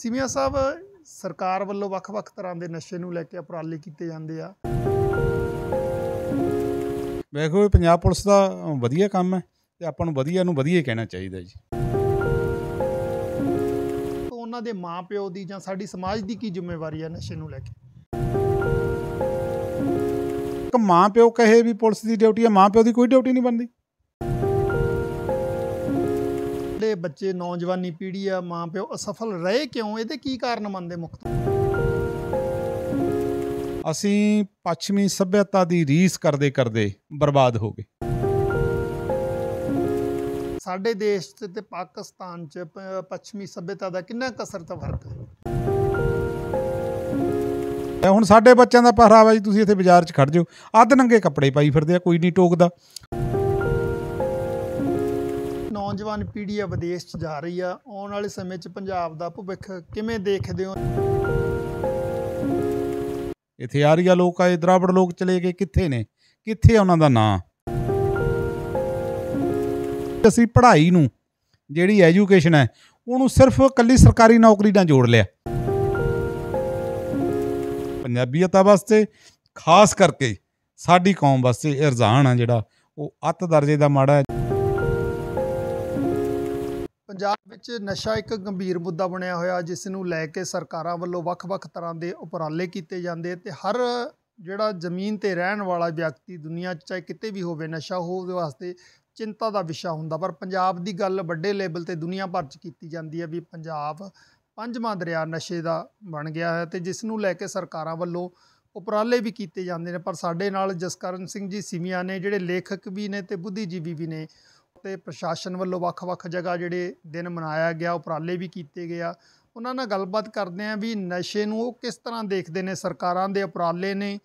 ਸਿਮਿਆ ਸਾਹਿਬ ਸਰਕਾਰ ਵੱਲੋਂ ਵੱਖ-ਵੱਖ ਤਰ੍ਹਾਂ ਦੇ ਨਸ਼ੇ ਨੂੰ ਲੈ ਕੇ ਉਪਰਾਲੇ ਕੀਤੇ ਜਾਂਦੇ ਆ ਵੇਖੋ ਪੰਜਾਬ ਪੁਲਿਸ ਦਾ ਵਧੀਆ ਕੰਮ ਹੈ ਤੇ ਆਪਾਂ ਨੂੰ ਵਧੀਆ ਨੂੰ ਵਧੀਆ ਹੀ ਕਹਿਣਾ ਚਾਹੀਦਾ ਜੀ ਤਾਂ ਉਹਨਾਂ ਦੇ ਮਾਪਿਓ ਦੀ ਜਾਂ ਸਾਡੀ ਸਮਾਜ ਦੀ ਕੀ ਜ਼ਿੰਮੇਵਾਰੀ ਹੈ ਨਸ਼ੇ ਨੂੰ ਲੈ ਕੇ ਕਿ ਮਾਂ ਪਿਓ ਕਹੇ ਵੀ ਪੁਲਿਸ ਦੀ ਡਿਊਟੀ ਹੈ ਮਾਂ ਪਿਓ ਦੀ ਕੋਈ ਡਿਊਟੀ ਨਹੀਂ ਬਣਦੀ ਜਿਹੜੇ ਬੱਚੇ ਨੌਜਵਾਨੀ ਪੀੜ੍ਹੀ ਆ ਮਾਂ ਪਿਓ ਅਸਫਲ ਰਹੇ ਕਿਉਂ ਇਹਦੇ ਕੀ ਕਾਰਨ ਮੰਨਦੇ ਮੁਕਤ ਅਸੀਂ ਪੱਛਮੀ ਸੱਭਿਅਤਾ ਦੀ ਰੀਸ ਕਰਦੇ ਕਰਦੇ ਬਰਬਾਦ ਹੋ ਗਏ ਸਾਡੇ ਦੇਸ਼ ਤੇ ਪਾਕਿਸਤਾਨ ਚ ਪੱਛਮੀ ਸੱਭਿਅਤਾ ਦਾ ਕਿੰਨਾ ਕਸਰਤ ਤਾਂ ਫਰਕ ਹੈ ਹੁਣ ਸਾਡੇ ਬੱਚਿਆਂ ਦਾ ਪਹਿਰਾਵਾ ਜੀ ਤੁਸੀਂ ਇੱਥੇ ਬਾਜ਼ਾਰ 'ਚ ਖੜ ਜਿਓ ਅੱਧ ਨੰਗੇ ਕੱਪੜੇ ਪਾਈ ਫਿਰਦੇ ਆ ਕੋਈ ਨਹੀਂ ਟੋਕਦਾ ਨੌਜਵਾਨ ਪੀੜ੍ਹੀ ਆ ਵਿਦੇਸ਼ 'ਚ ਜਾ ਰਹੀ ਆ ਆਉਣ ਵਾਲੇ ਸਮੇਂ 'ਚ ਪੰਜਾਬ ਦਾ ਭਵਿੱਖ ਕਿਵੇਂ ਦੇਖਦੇ ਹੋ ਇੱਥੇ ਆਰੀਆ ਲੋਕ ਆਏ ਦਰਾਬੜ ਲੋਕ ਚਲੇ ਗਏ ਕਿੱਥੇ ਨੇ ਕਿੱਥੇ ਉਹਨਾਂ ਦਾ ਨਾਂ ਅਸੀਂ ਪੜ੍ਹਾਈ ਨੂੰ ਜਿਹੜੀ ਐਜੂਕੇਸ਼ਨ ਹੈ ਉਹਨੂੰ ਸਿਰਫ ਇਕੱਲੀ ਸਰਕਾਰੀ ਨੌਕਰੀ ਨਾਲ ਜੋੜ ਲਿਆ ਪੰਜਾਬੀਅਤ ਵਾਸਤੇ ਖਾਸ ਕਰਕੇ ਸਾਡੀ ਕੌਮ ਵਾਸਤੇ ਇਰਜ਼ਾਨ ਆ ਜਿਹੜਾ ਉਹ ਅੱਤ ਦਰਜੇ ਦਾ ਮਾੜਾ ਹੈ ਪੰਜਾਬ ਵਿੱਚ ਨਸ਼ਾ ਇੱਕ ਗੰਭੀਰ ਮੁੱਦਾ ਬਣਿਆ ਹੋਇਆ ਜਿਸ ਨੂੰ ਲੈ ਕੇ ਸਰਕਾਰਾਂ ਵੱਲੋਂ ਵੱਖ-ਵੱਖ ਤਰ੍ਹਾਂ ਦੇ ਉਪਰਾਲੇ ਕੀਤੇ ਜਾਂਦੇ ਤੇ ਹਰ ਜਿਹੜਾ ਜ਼ਮੀਨ ਤੇ ਰਹਿਣ ਵਾਲਾ ਵਿਅਕਤੀ ਦੁਨੀਆ 'ਚ ਚਾਹੇ ਕਿਤੇ ਵੀ ਹੋਵੇ ਨਸ਼ਾ ਹੋ ਉਹਦੇ ਵਾਸਤੇ ਚਿੰਤਾ ਦਾ ਵਿਸ਼ਾ ਹੁੰਦਾ ਪਰ ਪੰਜਾਬ ਦੀ ਗੱਲ ਵੱਡੇ ਲੈਵਲ ਤੇ ਦੁਨੀਆ ਭਰ 'ਚ ਕੀਤੀ ਜਾਂਦੀ ਹੈ ਵੀ ਪੰਜਾਬ ਪੰਜਵਾਂ ਦਰਿਆ ਨਸ਼ੇ ਦਾ ਬਣ ਗਿਆ ਹੈ ਤੇ ਜਿਸ ਨੂੰ ਲੈ ਕੇ ਸਰਕਾਰਾਂ ਵੱਲੋਂ ਉਪਰਾਲੇ ਵੀ ਕੀਤੇ ਜਾਂਦੇ ਨੇ ਪਰ ਸਾਡੇ ਨਾਲ ਜਸਕਰਨ ਸਿੰਘ ਜੀ ਸਿਮੀਆਂ ਨੇ ਜਿਹੜੇ ਲੇਖਕ ਵੀ ਨੇ ਤੇ ਬੁੱਧੀਜੀਵੀ ਵੀ ਨੇ ਤੇ ਪ੍ਰਸ਼ਾਸਨ ਵੱਲੋਂ ਵੱਖ-ਵੱਖ ਜਗ੍ਹਾ ਜਿਹੜੇ ਦਿਨ ਮਨਾਇਆ ਗਿਆ ਉਪਰਾਲੇ ਵੀ ਕੀਤੇ ਗਏ ਆ ਉਹਨਾਂ ਨਾਲ ਗੱਲਬਾਤ ਕਰਦੇ ਆਂ ਵੀ ਨਸ਼ੇ ਨੂੰ ਉਹ ਕਿਸ ਤਰ੍ਹਾਂ ਦੇਖਦੇ ਨੇ ਸਰਕਾਰਾਂ ਦੇ ਉਪਰਾਲੇ ਨੇ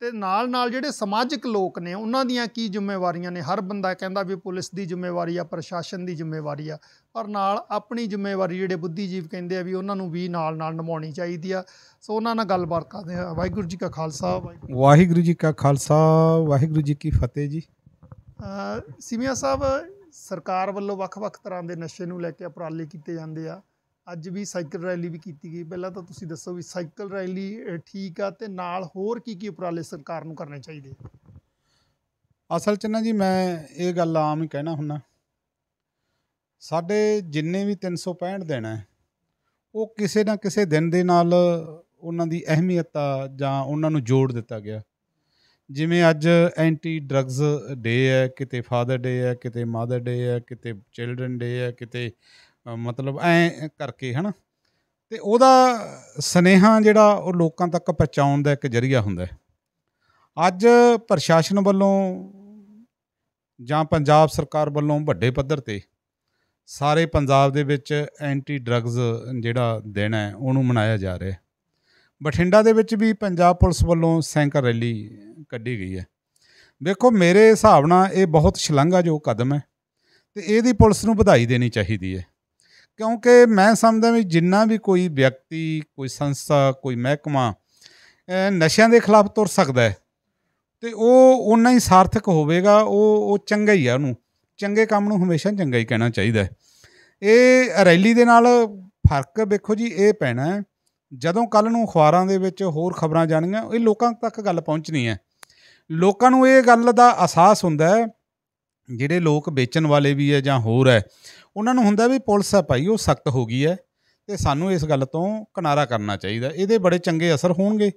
ਤੇ ਨਾਲ ਨਾਲ ਜਿਹੜੇ ਸਮਾਜਿਕ ਲੋਕ ਨੇ ਉਹਨਾਂ ਦੀਆਂ ਕੀ ਜ਼ਿੰਮੇਵਾਰੀਆਂ ਨੇ ਹਰ ਬੰਦਾ ਕਹਿੰਦਾ ਵੀ ਪੁਲਿਸ ਦੀ ਜ਼ਿੰਮੇਵਾਰੀ ਆ ਪ੍ਰਸ਼ਾਸਨ ਦੀ ਜ਼ਿੰਮੇਵਾਰੀ ਆ ਪਰ ਨਾਲ ਆਪਣੀ ਜ਼ਿੰਮੇਵਾਰੀ ਜਿਹੜੇ ਬੁੱਧੀਜੀਵ ਕਹਿੰਦੇ ਆ ਵੀ ਉਹਨਾਂ ਨੂੰ ਵੀ ਨਾਲ ਨਾਲ ਨਿਭਾਉਣੀ ਚਾਹੀਦੀ ਆ ਸੋ ਉਹਨਾਂ ਨਾਲ ਗੱਲਬਾਤ ਕਰਦੇ ਆ ਵਾਹਿਗੁਰੂ ਜੀ ਕਾ ਖਾਲਸਾ ਵਾਹਿਗੁਰੂ ਜੀ ਕਾ ਖਾਲਸਾ ਵਾਹਿਗੁਰੂ ਜੀ ਕੀ ਫਤਿਹ ਜੀ ਸਿਮਿਆ ਸਾਹਿਬ ਸਰਕਾਰ ਵੱਲੋਂ ਵੱਖ-ਵੱਖ ਤਰ੍ਹਾਂ ਦੇ ਨਸ਼ੇ ਨੂੰ ਲੈ ਕੇ ਉਪਰਾਲੇ ਕੀਤੇ ਜਾਂਦੇ ਆ ਅੱਜ ਵੀ ਸਾਈਕਲ ਰੈਲੀ ਵੀ ਕੀਤੀ ਗਈ ਪਹਿਲਾਂ ਤਾਂ ਤੁਸੀਂ ਦੱਸੋ ਵੀ ਸਾਈਕਲ ਰੈਲੀ ਠੀਕ ਆ ਤੇ ਨਾਲ ਹੋਰ ਕੀ ਕੀ ਉਪਰਾਲੇ ਸਰਕਾਰ ਨੂੰ ਕਰਨੇ ਚਾਹੀਦੇ ਅਸਲ ਚ ਨਾ ਜੀ ਮੈਂ ਇਹ ਗੱਲ ਆਮ ਹੀ ਕਹਿਣਾ ਹੁੰਨਾ ਸਾਡੇ ਜਿੰਨੇ ਵੀ 365 ਦਿਨ ਹੈ ਉਹ ਕਿਸੇ ਨਾ ਕਿਸੇ ਦਿਨ ਦੇ ਨਾਲ ਉਹਨਾਂ ਦੀ ਅਹਿਮੀਅਤ ਜਾਂ ਉਹਨਾਂ ਨੂੰ ਜੋੜ ਦਿੱਤਾ ਗਿਆ ਜਿਵੇਂ ਅੱਜ ਐਂਟੀ ਡਰੱਗਸ ਡੇ ਹੈ ਕਿਤੇ ਫਾਦਰ ਡੇ ਹੈ ਕਿਤੇ ਮਦਰ ਡੇ ਹੈ ਕਿਤੇ ਚਿਲड्रन ਡੇ ਹੈ ਕਿਤੇ ਮਤਲਬ ਐ ਕਰਕੇ ਹਨਾ ਤੇ ਉਹਦਾ ਸਨੇਹਾ ਜਿਹੜਾ ਉਹ ਲੋਕਾਂ ਤੱਕ ਪਹੁੰਚਾਉਣ ਦਾ ਇੱਕ ਜ਼ਰੀਆ ਹੁੰਦਾ ਹੈ ਅੱਜ ਪ੍ਰਸ਼ਾਸਨ ਵੱਲੋਂ ਜਾਂ ਪੰਜਾਬ ਸਰਕਾਰ ਵੱਲੋਂ ਵੱਡੇ ਪੱਧਰ ਤੇ ਸਾਰੇ ਪੰਜਾਬ ਦੇ ਵਿੱਚ ਐਂਟੀ ਡਰੱਗਸ ਜਿਹੜਾ ਦਿਨ ਹੈ ਉਹਨੂੰ ਮਨਾਇਆ ਜਾ ਰਿਹਾ ਬਠਿੰਡਾ ਦੇ ਵਿੱਚ ਵੀ ਪੰਜਾਬ ਪੁਲਿਸ ਵੱਲੋਂ ਸੈਂਕਲ ਰੈਲੀ ਕੱਢੀ ਗਈ ਹੈ ਵੇਖੋ ਮੇਰੇ ਹਿਸਾਬ ਨਾਲ ਇਹ ਬਹੁਤ ਸ਼ਲਾਘਾਯੋਗ ਕਦਮ ਹੈ ਤੇ ਇਹਦੀ ਪੁਲਿਸ ਨੂੰ ਵਧਾਈ ਦੇਣੀ ਚਾਹੀਦੀ ਹੈ ਕਿਉਂਕਿ ਮੈਂ ਸਮਝਦਾ ਵੀ ਜਿੰਨਾ ਵੀ ਕੋਈ ਵਿਅਕਤੀ ਕੋਈ ਸੰਸਥਾ ਕੋਈ ਮਹਿਕਮਾ ਨਸ਼ਿਆਂ ਦੇ ਖਿਲਾਫ ਤੁਰ ਸਕਦਾ ਹੈ ਤੇ ਉਹ ਉਨਾ ਹੀ ਸਾਰਥਕ ਹੋਵੇਗਾ ਉਹ ਉਹ ਚੰਗਾ ਹੀ ਆ ਉਹਨੂੰ ਚੰਗੇ ਕੰਮ ਨੂੰ ਹਮੇਸ਼ਾ ਚੰਗਾ ਹੀ ਕਹਿਣਾ ਚਾਹੀਦਾ ਹੈ ਇਹ ਰੈਲੀ ਦੇ ਨਾਲ ਫਰਕ ਵੇਖੋ ਜੀ ਇਹ ਪੈਣਾ ਹੈ ਜਦੋਂ ਕੱਲ ਨੂੰ ਅਖਬਾਰਾਂ ਦੇ ਵਿੱਚ ਹੋਰ ਖਬਰਾਂ ਜਾਣੀਆਂ ਇਹ ਲੋਕਾਂ ਤੱਕ ਗੱਲ ਪਹੁੰਚਣੀ ਹੈ ਲੋਕਾਂ ਨੂੰ ਇਹ ਗੱਲ ਦਾ ਅਹਿਸਾਸ ਹੁੰਦਾ ਹੈ ਜਿਹੜੇ ਲੋਕ ਵੇਚਣ ਵਾਲੇ ਵੀ ਹੈ ਜਾਂ ਹੋਰ ਹੈ ਉਹਨਾਂ ਨੂੰ ਹੁੰਦਾ ਵੀ ਪੁਲਿਸ ਹੈ ਭਾਈ ਉਹ ਸਖਤ ਹੋ ਗਈ ਹੈ ਤੇ ਸਾਨੂੰ ਇਸ ਗੱਲ ਤੋਂ ਕਿਨਾਰਾ ਕਰਨਾ ਚਾਹੀਦਾ ਇਹਦੇ ਬੜੇ ਚੰਗੇ ਅਸਰ ਹੋਣਗੇ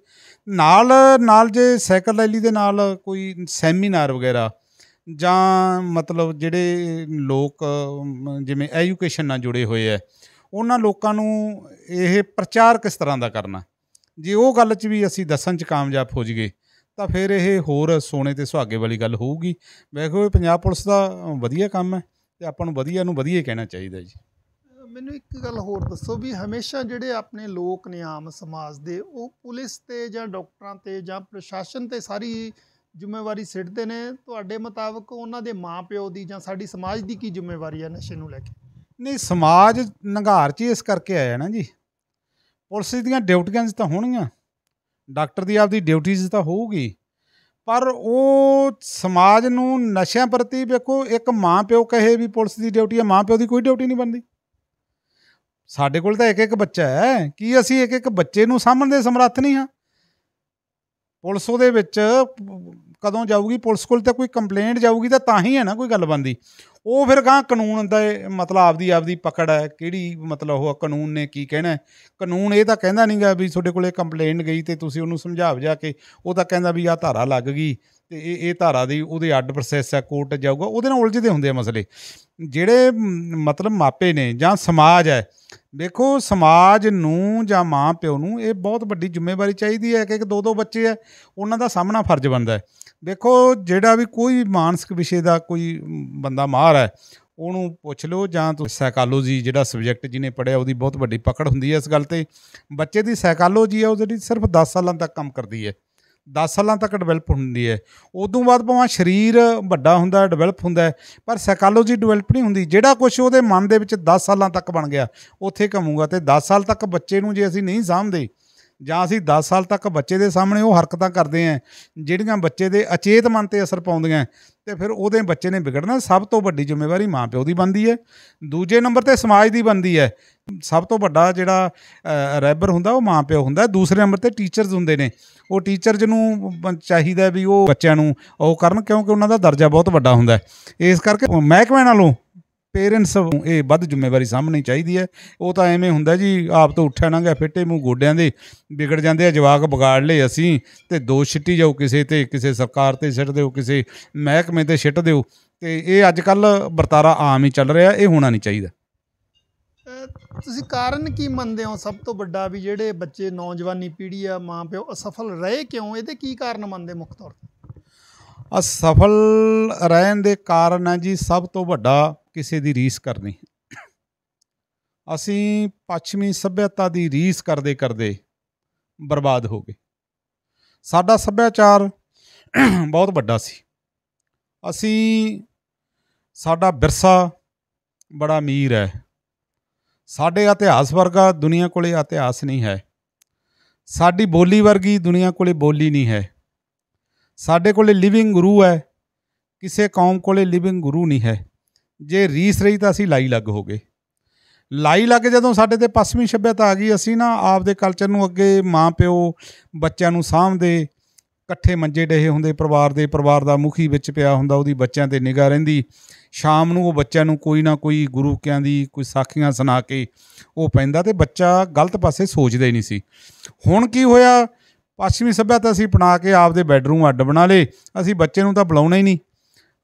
ਨਾਲ ਨਾਲ ਜੇ ਸਾਈਕਲ ਰੈਲੀ ਦੇ ਨਾਲ ਕੋਈ ਸੈਮੀਨਾਰ ਵਗੈਰਾ ਜਾਂ ਮਤਲਬ ਜਿਹੜੇ ਲੋਕ ਜਿਵੇਂ ਐਜੂਕੇਸ਼ਨ ਨਾਲ ਜੁੜੇ ਹੋਏ ਐ ਉਹਨਾਂ ਲੋਕਾਂ ਨੂੰ ਇਹ ਪ੍ਰਚਾਰ ਕਿਸ ਤਰ੍ਹਾਂ ਦਾ ਕਰਨਾ ਜੇ ਉਹ ਗੱਲ 'ਚ ਵੀ ਅਸੀਂ ਦੱਸਣ 'ਚ ਕਾਮਯਾਬ ਹੋ ਜਗੇ ਤਾਂ ਫਿਰ ਇਹ ਹੋਰ ਸੋਨੇ ਤੇ ਸੁਹਾਗੇ ਵਾਲੀ ਗੱਲ ਹੋਊਗੀ ਵੇਖੋ ਇਹ ਪੰਜਾਬ ਪੁਲਿਸ ਦਾ ਵਧੀਆ ਕੰਮ ਹੈ ਤੇ ਆਪਾਂ ਨੂੰ ਵਧੀਆ ਨੂੰ ਵਧੀਆ ਕਹਿਣਾ ਚਾਹੀਦਾ ਜੀ ਮੈਨੂੰ ਇੱਕ ਗੱਲ ਹੋਰ ਦੱਸੋ ਵੀ ਹਮੇਸ਼ਾ ਜਿਹੜੇ ਆਪਣੇ ਲੋਕ ਨੇ ਆਮ ਸਮਾਜ ਦੇ ਉਹ ਪੁਲਿਸ ਤੇ ਜਾਂ ਡਾਕਟਰਾਂ ਤੇ ਜਾਂ ਪ੍ਰਸ਼ਾਸਨ ਤੇ ਸਾਰੀ ਜ਼ਿੰਮੇਵਾਰੀ ਸਿੱਟਦੇ ਨੇ ਤੁਹਾਡੇ ਮੁਤਾਬਕ ਉਹਨਾਂ ਦੇ ਮਾਪਿਓ ਦੀ ਜਾਂ ਸਾਡੀ ਸਮਾਜ ਦੀ ਕੀ ਜ਼ਿੰਮੇਵਾਰੀ ਹੈ ਨਸ਼ੇ ਨੂੰ ਲੈ ਕੇ ਨਹੀਂ ਸਮਾਜ ਨੰਗਾਰ ਚ ਇਸ ਕਰਕੇ ਆਇਆ ਨਾ ਜੀ ਪੁਲਿਸ ਦੀਆਂ ਡਿਊਟੀਆਂ ਤਾਂ ਹੋਣੀਆਂ ਡਾਕਟਰ ਦੀ ਆਪਦੀ ਡਿਊਟੀਜ਼ ਤਾਂ ਹੋਊਗੀ ਪਰ ਉਹ ਸਮਾਜ ਨੂੰ ਨਸ਼ਿਆਂ ਪ੍ਰਤੀ ਵੇਖੋ ਇੱਕ ਮਾਂ ਪਿਓ ਕਹੇ ਵੀ ਪੁਲਿਸ ਦੀ ਡਿਊਟੀ ਹੈ ਮਾਂ ਪਿਓ ਦੀ ਕੋਈ ਡਿਊਟੀ ਨਹੀਂ ਬਣਦੀ ਸਾਡੇ ਕੋਲ ਤਾਂ ਇੱਕ ਇੱਕ ਬੱਚਾ ਹੈ ਕੀ ਅਸੀਂ ਇੱਕ ਇੱਕ ਬੱਚੇ ਨੂੰ ਸਾਹਮਣੇ ਸਮਰੱਥ ਨਹੀਂ ਹਾਂ ਪੁਲਿਸ ਉਹਦੇ ਵਿੱਚ ਕਦੋਂ ਜਾਊਗੀ ਪੁਲਿਸ ਕੋਲ ਤੇ ਕੋਈ ਕੰਪਲੇਂਟ ਜਾਊਗੀ ਤਾਂ ਤਾਂ ਹੀ ਹੈ ਨਾ ਕੋਈ ਗੱਲ ਬੰਦੀ ਉਹ ਫਿਰ ਗਾਂ ਕਾਨੂੰਨ ਦਾ ਮਤਲਬ ਆਪਦੀ ਆਪਦੀ ਪਕੜ ਹੈ ਕਿਹੜੀ ਮਤਲਬ ਉਹ ਕਾਨੂੰਨ ਨੇ ਕੀ ਕਹਿਣਾ ਕਾਨੂੰਨ ਇਹ ਤਾਂ ਕਹਿੰਦਾ ਨਹੀਂਗਾ ਵੀ ਤੁਹਾਡੇ ਕੋਲੇ ਕੰਪਲੇਂਟ ਗਈ ਤੇ ਤੁਸੀਂ ਉਹਨੂੰ ਸਮਝਾਵ ਜਾ ਕੇ ਉਹ ਤਾਂ ਕਹਿੰਦਾ ਵੀ ਆ ਧਾਰਾ ਲੱਗ ਗਈ ਤੇ ਇਹ ਇਹ ਧਾਰਾ ਦੀ ਉਹਦੇ ਅੱਡ ਪ੍ਰੋਸੈਸ ਆ ਕੋਰਟ ਜਾਊਗਾ ਉਹਦੇ ਨਾਲ ਉਲਝਦੇ ਹੁੰਦੇ ਆ ਮਸਲੇ ਜਿਹੜੇ ਮਤਲਬ ਮਾਪੇ ਨੇ ਜਾਂ ਸਮਾਜ ਹੈ ਦੇਖੋ ਸਮਾਜ ਨੂੰ ਜਾਂ ਮਾਂ ਪਿਓ ਨੂੰ ਇਹ ਬਹੁਤ ਵੱਡੀ ਜ਼ਿੰਮੇਵਾਰੀ ਚਾਹੀਦੀ ਹੈ ਕਿ ਇੱਕ ਦੋ ਦੋ ਬੱਚੇ ਆ ਉਹਨਾਂ ਦਾ ਸਾਹਮਣਾ ਫਰਜ਼ ਬਣਦਾ ਹੈ ਦੇਖੋ ਜਿਹੜਾ ਵੀ ਕੋਈ ਮਾਨਸਿਕ ਵਿਸ਼ੇ ਦਾ ਕੋਈ ਬੰਦਾ ਮਾਰ ਹੈ ਉਹਨੂੰ ਪੁੱਛ ਲਓ ਜਾਂ ਤੁਸੀਂ ਸਾਈਕੋਲੋਜੀ ਜਿਹੜਾ ਸਬਜੈਕਟ ਜਿਹਨੇ ਪੜਿਆ ਉਹਦੀ ਬਹੁਤ ਵੱਡੀ ਪਕੜ ਹੁੰਦੀ ਹੈ ਇਸ ਗੱਲ ਤੇ ਬੱਚੇ ਦੀ ਸਾਈਕੋਲੋਜੀ ਹੈ ਉਹ ਜਿਹੜੀ ਸਿਰਫ 10 ਸਾਲਾਂ ਤੱਕ ਕੰਮ ਕਰਦੀ ਹੈ 10 ਸਾਲਾਂ ਤੱਕ ਡਿਵੈਲਪ ਹੁੰਦੀ ਹੈ ਉਦੋਂ ਬਾਅਦ ਭਾਵੇਂ ਸਰੀਰ ਵੱਡਾ ਹੁੰਦਾ ਡਿਵੈਲਪ ਹੁੰਦਾ ਪਰ ਸਾਈਕੋਲੋਜੀ ਡਿਵੈਲਪ ਨਹੀਂ ਹੁੰਦੀ ਜਿਹੜਾ ਕੁਝ ਉਹਦੇ ਮਨ ਦੇ ਵਿੱਚ 10 ਸਾਲਾਂ ਤੱਕ ਬਣ ਗਿਆ ਉੱਥੇ ਕਮੂਗਾ ਤੇ 10 ਸਾਲ ਤੱਕ ਬੱਚੇ ਨੂੰ ਜੇ ਅਸੀਂ ਨਹੀਂ ਸਾਂਭਦੇ ਜਾਂ ਅਸੀਂ 10 ਸਾਲ ਤੱਕ ਬੱਚੇ ਦੇ ਸਾਹਮਣੇ ਉਹ ਹਰਕਤਾਂ ਕਰਦੇ ਆਂ ਜਿਹੜੀਆਂ ਬੱਚੇ ਦੇ ਅਚੇਤ ਮਨ ਤੇ ਅਸਰ ਪਾਉਂਦੀਆਂ ਤੇ ਫਿਰ ਉਹਦੇ ਬੱਚੇ ਨੇ ਵਿਗੜਨਾ ਸਭ ਤੋਂ ਵੱਡੀ ਜ਼ਿੰਮੇਵਾਰੀ ਮਾਂ ਪਿਓ ਦੀ ਬੰਦੀ ਹੈ ਦੂਜੇ ਨੰਬਰ ਤੇ ਸਮਾਜ ਦੀ ਬੰਦੀ ਹੈ ਸਭ ਤੋਂ ਵੱਡਾ ਜਿਹੜਾ ਰੈਬਰ ਹੁੰਦਾ ਉਹ ਮਾਂ ਪਿਓ ਹੁੰਦਾ ਦੂਸਰੇ ਨੰਬਰ ਤੇ ਟੀਚਰਸ ਹੁੰਦੇ ਨੇ ਉਹ ਟੀਚਰਸ ਨੂੰ ਚਾਹੀਦਾ ਵੀ ਉਹ ਬੱਚਿਆਂ ਨੂੰ ਉਹ ਕਰਨ ਕਿਉਂਕਿ ਉਹਨਾਂ ਦਾ ਦਰਜਾ ਬਹੁਤ ਵੱਡਾ ਹੁੰਦਾ ਇਸ ਕਰਕੇ ਮਹਿਕਮੇ ਨਾਲੋਂ ਪੇਰੈਂਟਸ ਨੂੰ ਇਹ ਵੱਧ ਜ਼ਿੰਮੇਵਾਰੀ ਸਾਹਮਣੇ ਚਾਹੀਦੀ ਹੈ ਉਹ ਤਾਂ ਐਵੇਂ ਹੁੰਦਾ ਜੀ ਆਪ ਤੋਂ ਉੱਠਿਆ ਨਾ ਗਿਆ ਫੇਟੇ ਮੂੰਹ ਗੋਡਿਆਂ ਦੇ ਵਿਗੜ ਜਾਂਦੇ ਆ ਜਵਾਕ ਵਿਗਾੜ ਲਏ ਅਸੀਂ ਤੇ ਦੋਸ਼ ਛਿੱਟੀ ਜਾਓ ਕਿਸੇ ਤੇ ਕਿਸੇ ਸਰਕਾਰ ਤੇ ਛਿੱਟ ਦਿਓ ਕਿਸੇ ਮਹਿਕਮੇ ਤੇ ਛਿੱਟ ਦਿਓ ਤੇ ਇਹ ਅੱਜ ਕੱਲ ਵਰਤਾਰਾ ਆਮ ਹੀ ਚੱਲ ਰਿਹਾ ਇਹ ਹੋਣਾ ਨਹੀਂ ਚਾਹੀਦਾ ਤੁਸੀਂ ਕਾਰਨ ਕੀ ਮੰਨਦੇ ਹੋ ਸਭ ਤੋਂ ਵੱਡਾ ਵੀ ਜਿਹੜੇ ਬੱਚੇ ਨੌਜਵਾਨੀ ਪੀੜ੍ਹੀ ਆ ਮਾਪਿਓ ਅਸਫਲ ਰਹੇ ਕਿਉਂ ਇਹਦੇ ਕੀ ਕਾਰਨ ਮੰਨਦੇ ਮੁੱਖ ਤੌਰ ਤੇ ਅਸਫਲ ਰਹਿਣ ਦੇ ਕਾਰਨ ਹੈ ਜੀ ਸਭ ਤੋਂ ਵੱਡਾ ਕਿਸੇ ਦੀ ਰੀਸ ਕਰਨੀ ਅਸੀਂ ਪੱਛਮੀ ਸੱਭਿਅਤਾ ਦੀ ਰੀਸ ਕਰਦੇ ਕਰਦੇ ਬਰਬਾਦ ਹੋ ਗਏ ਸਾਡਾ ਸੱਭਿਆਚਾਰ ਬਹੁਤ ਵੱਡਾ ਸੀ ਅਸੀਂ ਸਾਡਾ ਵਿਰਸਾ ਬੜਾ ਅਮੀਰ ਹੈ ਸਾਡੇ ਇਤਿਹਾਸ ਵਰਗਾ ਦੁਨੀਆ ਕੋਲੇ ਇਤਿਹਾਸ ਨਹੀਂ ਹੈ ਸਾਡੀ ਬੋਲੀ ਵਰਗੀ ਦੁਨੀਆ ਕੋਲੇ ਬੋਲੀ ਨਹੀਂ ਹੈ ਸਾਡੇ ਕੋਲੇ ਲਿਵਿੰਗ ਗੁਰੂ ਹੈ ਕਿਸੇ ਕੌਮ ਕੋਲੇ ਲਿਵਿੰਗ ਗੁਰੂ ਨਹੀਂ ਹੈ ਜੇ ਰੀਸ ਰਹੀ ਤਾਂ ਅਸੀਂ ਲਾਈ ਲੱਗ ਹੋ ਗਏ ਲਾਈ ਲੱਗ ਜਦੋਂ ਸਾਡੇ ਤੇ ਪੱਛਮੀ ਸੱਭਿਆਤਾ ਆ ਗਈ ਅਸੀਂ ਨਾ ਆਪਦੇ ਕਲਚਰ ਨੂੰ ਅੱਗੇ ਮਾਂ ਪਿਓ ਬੱਚਿਆਂ ਨੂੰ ਸਾਂਭਦੇ ਇਕੱਠੇ ਮੰਜੇ ਡਹੇ ਹੁੰਦੇ ਪਰਿਵਾਰ ਦੇ ਪਰਿਵਾਰ ਦਾ ਮੁਖੀ ਵਿੱਚ ਪਿਆ ਹੁੰਦਾ ਉਹਦੀ ਬੱਚਿਆਂ ਤੇ ਨਿਗਾਹ ਰਹਿੰਦੀ ਸ਼ਾਮ ਨੂੰ ਉਹ ਬੱਚਿਆਂ ਨੂੰ ਕੋਈ ਨਾ ਕੋਈ ਗੁਰੂ ਕਿਆਂ ਦੀ ਕੋਈ ਸਾਖੀਆਂ ਸੁਣਾ ਕੇ ਉਹ ਪੈਂਦਾ ਤੇ ਬੱਚਾ ਗਲਤ ਪਾਸੇ ਸੋਚਦਾ ਹੀ ਨਹੀਂ ਸੀ ਹੁਣ ਕੀ ਹੋਇਆ ਪੱਛਮੀ ਸੱਭਿਆਤਾ ਅਸੀਂ ਪਣਾ ਕੇ ਆਪਦੇ ਬੈੱਡਰੂਮ ਅੱਡ ਬਣਾ ਲੇ ਅਸੀਂ ਬੱਚੇ ਨੂੰ ਤਾਂ ਬੁਲਾਉਣਾ ਹੀ ਨਹੀਂ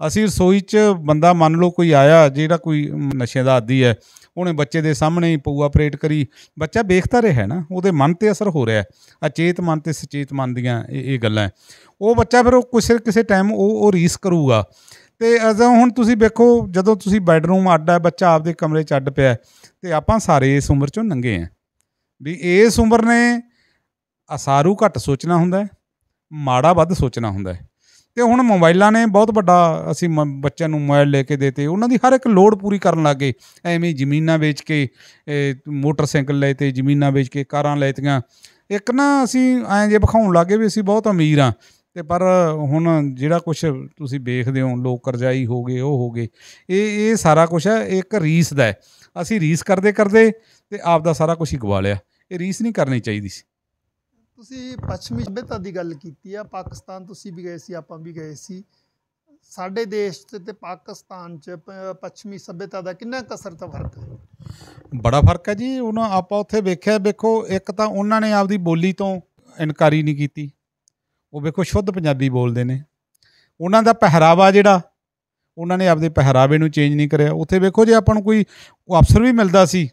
ਅਸੀਂ ਰਸੋਈ 'ਚ ਬੰਦਾ ਮੰਨ ਲਓ ਕੋਈ ਆਇਆ ਜਿਹੜਾ ਕੋਈ ਨਸ਼ੇ ਦਾ ਆਦੀ ਹੈ ਉਹਨੇ ਬੱਚੇ ਦੇ ਸਾਹਮਣੇ ਹੀ ਪਊ ਆਪਰੇਟ ਕਰੀ ਬੱਚਾ ਵੇਖਦਾ ਰਿਹਾ ਨਾ ਉਹਦੇ ਮਨ ਤੇ ਅਸਰ ਹੋ ਰਿਹਾ ਅਚੇਤ ਮਨ ਤੇ ਸਚੇਤ ਮਨ ਦੀਆਂ ਇਹ ਇਹ ਗੱਲਾਂ ਉਹ ਬੱਚਾ ਫਿਰ ਉਹ ਕਿਸੇ ਕਿਸੇ ਟਾਈਮ ਉਹ ਉਹ ਰੀਸ ਕਰੂਗਾ ਤੇ ਅਜਾ ਹੁਣ ਤੁਸੀਂ ਵੇਖੋ ਜਦੋਂ ਤੁਸੀਂ ਬੈੱਡਰੂਮ ਅੱਡ ਬੱਚਾ ਆਪਦੇ ਕਮਰੇ 'ਚ ਅੱਡ ਪਿਆ ਤੇ ਆਪਾਂ ਸਾਰੇ ਇਸ ਉਮਰ 'ਚੋਂ ਨੰਗੇ ਆ ਵੀ ਇਸ ਉਮਰ ਨੇ ਅਸਾਰੂ ਘੱਟ ਸੋਚਣਾ ਹੁੰਦਾ ਮਾੜਾ ਵੱਧ ਸੋਚਣਾ ਹੁੰਦਾ ਹੈ ਤੇ ਹੁਣ ਮੋਬਾਈਲਾਂ ਨੇ ਬਹੁਤ ਵੱਡਾ ਅਸੀਂ ਬੱਚਿਆਂ ਨੂੰ ਮੋਬਾਈਲ ਲੈ ਕੇ ਦੇਤੇ ਉਹਨਾਂ ਦੀ ਹਰ ਇੱਕ ਲੋੜ ਪੂਰੀ ਕਰਨ ਲੱਗੇ ਐਵੇਂ ਜ਼ਮੀਨਾਂ ਵੇਚ ਕੇ ਮੋਟਰਸਾਈਕਲ ਲੈ ਤੇ ਜ਼ਮੀਨਾਂ ਵੇਚ ਕੇ ਕਾਰਾਂ ਲੈ ਤੀਆਂ ਇੱਕ ਨਾ ਅਸੀਂ ਐਂ ਜੇ ਵਿਖਾਉਣ ਲੱਗੇ ਵੀ ਅਸੀਂ ਬਹੁਤ ਅਮੀਰ ਆ ਤੇ ਪਰ ਹੁਣ ਜਿਹੜਾ ਕੁਝ ਤੁਸੀਂ ਵੇਖਦੇ ਹੋ ਲੋਕ ਕਰਜ਼ਾਈ ਹੋ ਗਏ ਉਹ ਹੋ ਗਏ ਇਹ ਇਹ ਸਾਰਾ ਕੁਝ ਹੈ ਇੱਕ ਰੀਸ ਦਾ ਹੈ ਅਸੀਂ ਰੀਸ ਕਰਦੇ ਕਰਦੇ ਤੇ ਆਪ ਦਾ ਸਾਰਾ ਕੁਝ ਹੀ ਗਵਾ ਲਿਆ ਇਹ ਰੀਸ ਨਹੀਂ ਕਰਨੀ ਚਾਹੀਦੀ ਸੀ ਤੁਸੀਂ ਪੱਛਮੀ ਸਭਿਅਤਾ ਦੀ ਗੱਲ ਕੀਤੀ ਆ ਪਾਕਿਸਤਾਨ ਤੁਸੀਂ ਵੀ ਗਏ ਸੀ ਆਪਾਂ ਵੀ ਗਏ ਸੀ ਸਾਡੇ ਦੇਸ਼ ਤੇ ਪਾਕਿਸਤਾਨ ਚ ਪੱਛਮੀ ਸਭਿਅਤਾ ਦਾ ਕਿੰਨਾ ਕਸਰ ਤਾਂ ਫਰਕ ਹੈ ਬੜਾ ਫਰਕ ਹੈ ਜੀ ਉਹਨਾਂ ਆਪਾਂ ਉੱਥੇ ਵੇਖਿਆ ਵੇਖੋ ਇੱਕ ਤਾਂ ਉਹਨਾਂ ਨੇ ਆਪਦੀ ਬੋਲੀ ਤੋਂ ਇਨਕਾਰੀ ਨਹੀਂ ਕੀਤੀ ਉਹ ਵੇਖੋ ਸ਼ੁੱਧ ਪੰਜਾਬੀ ਬੋਲਦੇ ਨੇ ਉਹਨਾਂ ਦਾ ਪਹਿਰਾਵਾ ਜਿਹੜਾ ਉਹਨਾਂ ਨੇ ਆਪਦੇ ਪਹਿਰਾਵੇ ਨੂੰ ਚੇਂਜ ਨਹੀਂ ਕਰਿਆ ਉੱਥੇ ਵੇਖੋ ਜੇ ਆਪਾਂ ਨੂੰ ਕੋਈ ਅਫਸਰ ਵੀ ਮਿਲਦਾ ਸੀ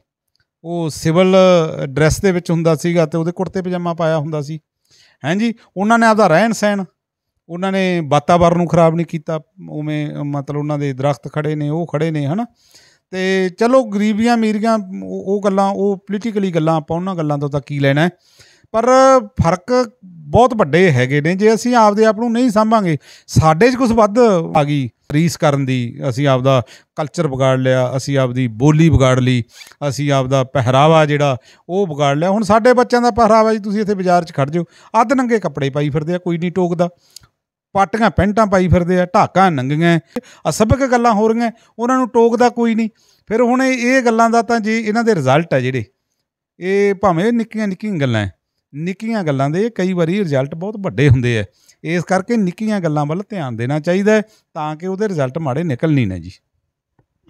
ਉਹ ਸਿਵਲ ਡਰੈਸ ਦੇ ਵਿੱਚ ਹੁੰਦਾ ਸੀਗਾ ਤੇ ਉਹਦੇ ਕੁੜਤੇ ਪਜਾਮਾ ਪਾਇਆ ਹੁੰਦਾ ਸੀ ਹਾਂਜੀ ਉਹਨਾਂ ਨੇ ਆਪਦਾ ਰਹਿਣ ਸਹਿਣ ਉਹਨਾਂ ਨੇ ਵਾਤਾਵਰਨ ਨੂੰ ਖਰਾਬ ਨਹੀਂ ਕੀਤਾ ਉਵੇਂ ਮਤਲਬ ਉਹਨਾਂ ਦੇ ਦਰਖਤ ਖੜੇ ਨੇ ਉਹ ਖੜੇ ਨੇ ਹਨਾ ਤੇ ਚਲੋ ਗਰੀਬੀਆਂ ਅਮੀਰੀਆਂ ਉਹ ਗੱਲਾਂ ਉਹ ਪੋਲੀਟੀਕਲੀ ਗੱਲਾਂ ਆਪਾਂ ਉਹਨਾਂ ਗੱਲਾਂ ਤੋਂ ਤਾਂ ਕੀ ਲੈਣਾ ਪਰ ਫਰਕ ਬਹੁਤ ਵੱਡੇ ਹੈਗੇ ਨੇ ਜੇ ਅਸੀਂ ਆਪਦੇ ਆਪ ਨੂੰ ਨਹੀਂ ਸੰਭਾਂਗੇ ਸਾਡੇ 'ਚ ਕੁਝ ਵੱਧ ਆ ਗਈ ਰੀਸ ਕਰਨ ਦੀ ਅਸੀਂ ਆਪਦਾ ਕਲਚਰ ਵਿਗਾੜ ਲਿਆ ਅਸੀਂ ਆਪਦੀ ਬੋਲੀ ਵਿਗਾੜ ਲਈ ਅਸੀਂ ਆਪਦਾ ਪਹਿਰਾਵਾ ਜਿਹੜਾ ਉਹ ਵਿਗਾੜ ਲਿਆ ਹੁਣ ਸਾਡੇ ਬੱਚਿਆਂ ਦਾ ਪਹਿਰਾਵਾ ਜੀ ਤੁਸੀਂ ਇੱਥੇ ਬਾਜ਼ਾਰ 'ਚ ਖੜ ਅੱਧ ਨੰਗੇ ਕੱਪੜੇ ਪਾਈ ਫਿਰਦੇ ਆ ਕੋਈ ਨਹੀਂ ਟੋਕਦਾ ਪਾਟੀਆਂ ਪੈਂਟਾਂ ਪਾਈ ਫਿਰਦੇ ਆ ਢਾਕਾਂ ਨੰਗੀਆਂ ਅਸਭਕ ਗੱਲਾਂ ਹੋ ਰਹੀਆਂ ਉਹਨਾਂ ਨੂੰ ਟੋਕਦਾ ਕੋਈ ਨਹੀਂ ਫਿਰ ਹੁਣ ਇਹ ਗੱਲਾਂ ਦਾ ਤਾਂ ਜੀ ਇਹਨਾਂ ਦੇ ਰਿਜ਼ਲਟ ਆ ਜਿਹੜੇ ਇਹ ਭਾਵੇਂ ਨਿੱਕੀਆਂ ਨਿੱਕੀਆਂ ਗੱਲਾਂ ਹੈ ਨਿੱਕੀਆਂ ਗੱਲਾਂ ਦੇ ਕਈ ਵਾਰੀ ਰਿਜ਼ਲਟ ਬਹੁਤ ਵੱਡੇ ਹੁੰਦੇ ਆ ਇਸ ਕਰਕੇ ਨਿੱਕੀਆਂ ਗੱਲਾਂ ਵੱਲ ਧਿਆਨ ਦੇਣਾ ਚਾਹੀਦਾ ਤਾਂ ਕਿ ਉਹਦੇ ਰਿਜ਼ਲਟ ਮਾੜੇ ਨਿਕਲ ਨਹੀਂ ਨਾ ਜੀ